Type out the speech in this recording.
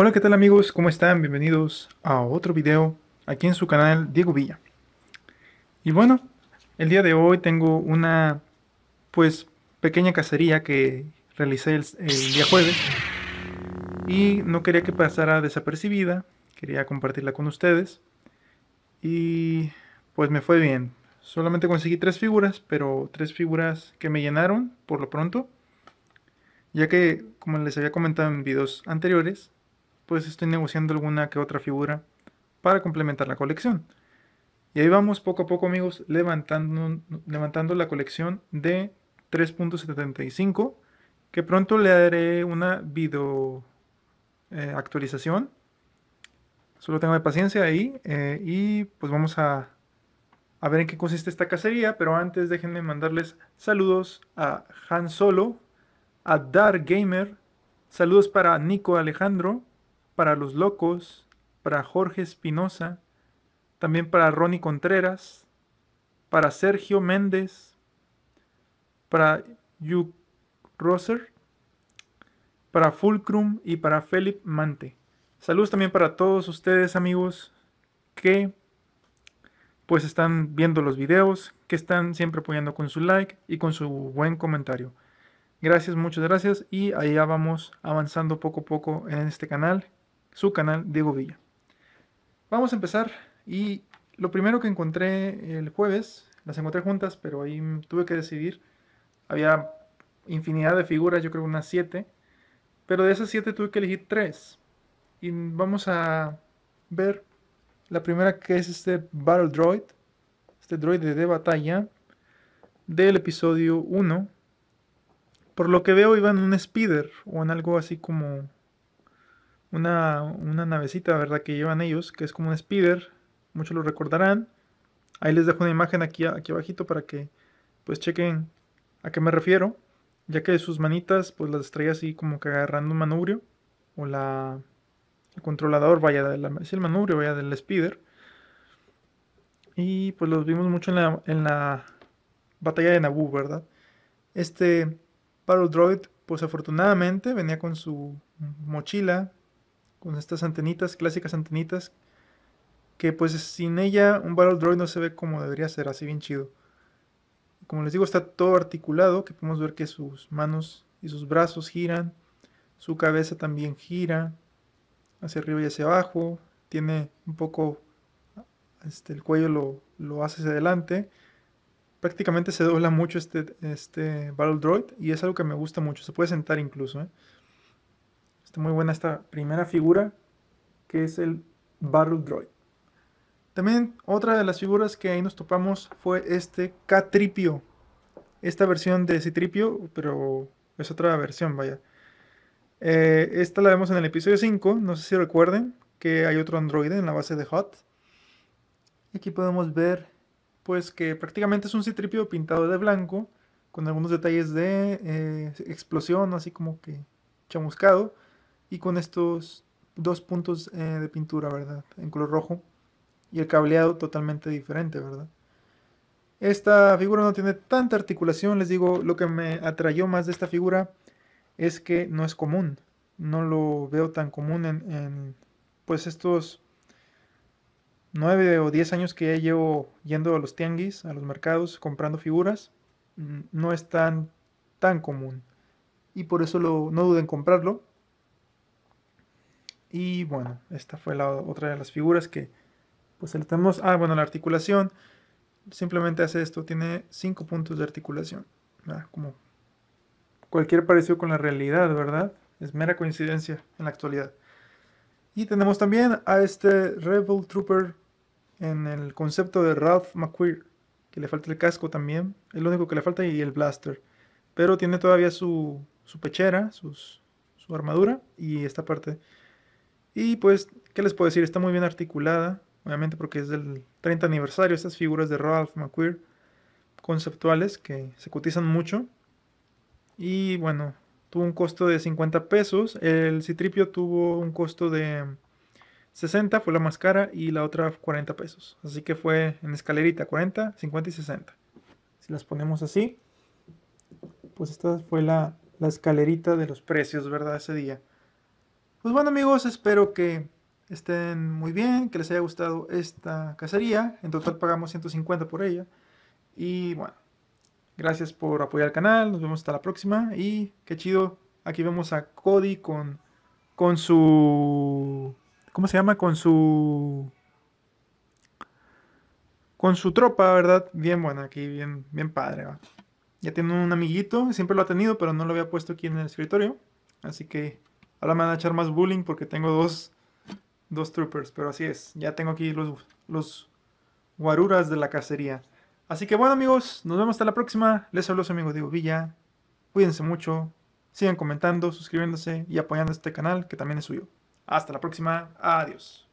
Hola, ¿qué tal amigos? ¿Cómo están? Bienvenidos a otro video aquí en su canal Diego Villa. Y bueno, el día de hoy tengo una pues pequeña cacería que realicé el, el día jueves y no quería que pasara desapercibida, quería compartirla con ustedes y pues me fue bien. Solamente conseguí tres figuras, pero tres figuras que me llenaron por lo pronto, ya que como les había comentado en videos anteriores, pues estoy negociando alguna que otra figura para complementar la colección. Y ahí vamos poco a poco, amigos, levantando, levantando la colección de 3.75, que pronto le daré una video eh, actualización. Solo tengo de paciencia ahí eh, y pues vamos a, a ver en qué consiste esta cacería, pero antes déjenme mandarles saludos a Han Solo, a Dar Gamer, saludos para Nico Alejandro, para Los Locos, para Jorge Espinosa, también para Ronnie Contreras, para Sergio Méndez, para Hugh Roser, para Fulcrum y para Felipe Mante. Saludos también para todos ustedes amigos que pues están viendo los videos, que están siempre apoyando con su like y con su buen comentario. Gracias, muchas gracias y allá vamos avanzando poco a poco en este canal su canal Diego Villa. Vamos a empezar y lo primero que encontré el jueves, las encontré juntas, pero ahí tuve que decidir. Había infinidad de figuras, yo creo unas 7, pero de esas 7 tuve que elegir 3. Y vamos a ver la primera que es este Battle Droid, este droid de batalla del episodio 1. Por lo que veo iba en un speeder o en algo así como una, navecita, ¿verdad? Que llevan ellos, que es como un speeder, muchos lo recordarán. Ahí les dejo una imagen aquí, aquí abajito para que pues chequen a qué me refiero, ya que sus manitas pues las traía así como que agarrando un manubrio o la el controlador, vaya, la, es el manubrio, vaya, del speeder. Y pues los vimos mucho en la, en la batalla de Naboo, ¿verdad? Este Battle Droid, pues afortunadamente venía con su mochila con estas antenitas, clásicas antenitas, que pues sin ella un Battle Droid no se ve como debería ser, así bien chido. Como les digo, está todo articulado, que podemos ver que sus manos y sus brazos giran, su cabeza también gira hacia arriba y hacia abajo, tiene un poco este, el cuello lo, hace hacia adelante. Prácticamente se dobla mucho este, este Battle Droid y es algo que me gusta mucho. Se puede sentar incluso. ¿eh? Está muy buena esta primera figura, que es el Battle Droid. También otra de las figuras que ahí nos topamos fue este Catripio. Esta versión de Citripio, pero es otra versión, vaya. Eh, esta la vemos en el episodio 5, no sé si recuerden que hay otro androide en la base de Hot. Aquí podemos ver pues que prácticamente es un Citripio pintado de blanco, con algunos detalles de eh, explosión, así como que chamuscado y con estos dos puntos eh, de pintura, ¿verdad? En color rojo y el cableado totalmente diferente, ¿verdad? Esta figura no tiene tanta articulación, les digo, lo que me atrayó más de esta figura es que no es común, no lo veo tan común en, pues estos 9 o 10 años que llevo yendo a los tianguis, a los mercados, comprando figuras, mm, no es tan, tan común. Y por eso no duden en comprarlo, y bueno, esta fue la otra de las figuras que pues tenemos. Ah, bueno, la articulación simplemente hace esto, tiene cinco puntos de articulación. Ah, como cualquier parecido con la realidad, ¿verdad? Es mera coincidencia en la actualidad. Y tenemos también a este Rebel Trooper en el concepto de Ralph McQueer, que le falta el casco también, el único que le falta y el blaster. Pero tiene todavía su, su pechera, su armadura y esta parte y pues, ¿qué les puedo decir? Está muy bien articulada, obviamente porque es del 30 aniversario, estas figuras de Ralph McQueer conceptuales que se cotizan mucho. Y bueno, tuvo un costo de 50 pesos, el Citripio tuvo un costo de 60, fue la más cara, y la otra 40 pesos. Así que fue en escalerita 40, 50 y 60. Si las ponemos así, pues esta fue la, la escalerita de los precios, ¿verdad? Ese día. Pues bueno amigos, espero que estén muy bien, que les haya gustado esta cacería. En total pagamos 150 por ella. Y bueno, gracias por apoyar el canal, nos vemos hasta la próxima. Y qué chido, aquí vemos a Cody con, con su... ¿Cómo se llama? Con su... Con su tropa, ¿verdad? Bien buena aquí, bien, bien padre. Ya tiene un amiguito, siempre lo ha tenido, pero no lo había puesto aquí en el escritorio. Así que Ahora me van a echar más bullying porque tengo dos, dos troopers, pero así es. Ya tengo aquí los, los guaruras de la cacería. Así que bueno amigos, nos vemos hasta la próxima. Les hablo su amigo Diego Villa. Cuídense mucho. Sigan comentando, suscribiéndose y apoyando este canal que también es suyo. Hasta la próxima. Adiós.